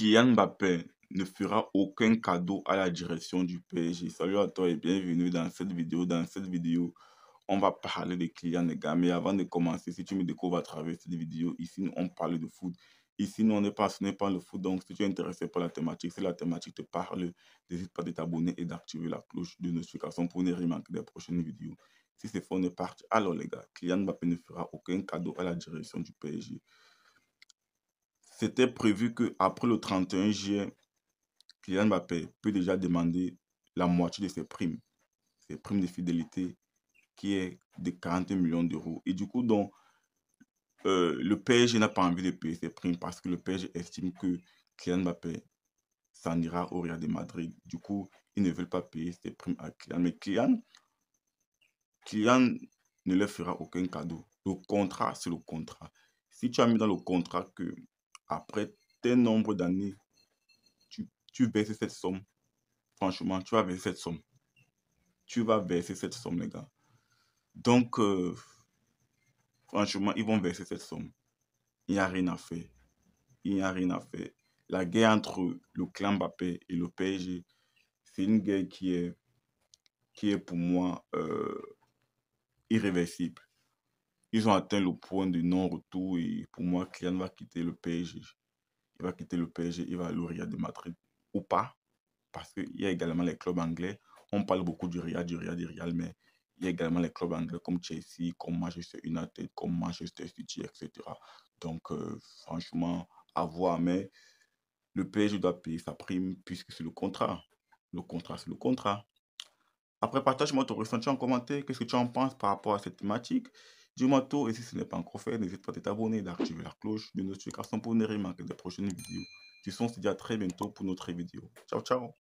Kylian Mbappé ne fera aucun cadeau à la direction du PSG. Salut à toi et bienvenue dans cette vidéo. Dans cette vidéo, on va parler de Kylian, les gars. Mais avant de commencer, si tu me découvres à travers cette vidéo, ici, on parle de foot. Ici, nous, on est passionné par le foot, donc si tu es intéressé par la thématique, si la thématique te parle, n'hésite pas à t'abonner et d'activer la cloche de notification pour ne rien manquer des prochaines vidéos. Si c'est faux, on est parti. Alors les gars, Kylian Mbappé ne fera aucun cadeau à la direction du PSG c'était prévu qu'après le 31 juillet, Kylian Mbappé peut déjà demander la moitié de ses primes, ses primes de fidélité, qui est de 40 millions d'euros. Et du coup, euh, le PSG n'a pas envie de payer ses primes parce que le PSG estime que Kylian Mbappé s'en ira au Real de Madrid. Du coup, ils ne veulent pas payer ses primes à Kylian. Mais Kylian, Kylian ne leur fera aucun cadeau. Le contrat, c'est le contrat. Si tu as mis dans le contrat que après tel nombre d'années, tu, tu verses cette somme. Franchement, tu vas verser cette somme. Tu vas verser cette somme, les gars. Donc, euh, franchement, ils vont verser cette somme. Il n'y a rien à faire. Il n'y a rien à faire. La guerre entre le clan Mbappé et le PSG, c'est une guerre qui est, qui est pour moi euh, irréversible. Ils ont atteint le point de non-retour et pour moi, Kylian va quitter le PSG. Il va quitter le PSG, il va aller au Real de Madrid ou pas, parce qu'il y a également les clubs anglais. On parle beaucoup du Real, du Real, du Real, mais il y a également les clubs anglais comme Chelsea, comme Manchester United, comme Manchester City, etc. Donc, euh, franchement, à voir, mais le PSG doit payer sa prime puisque c'est le contrat. Le contrat, c'est le contrat. Après, partage-moi ton ressenti en commentaire. Qu'est-ce que tu en penses par rapport à cette thématique Dis-moi tout et si ce n'est pas encore fait, n'hésite pas à t'abonner, d'activer la cloche de notification pour ne rien manquer des prochaines vidéos vous dit à très bientôt pour notre vidéo. Ciao, ciao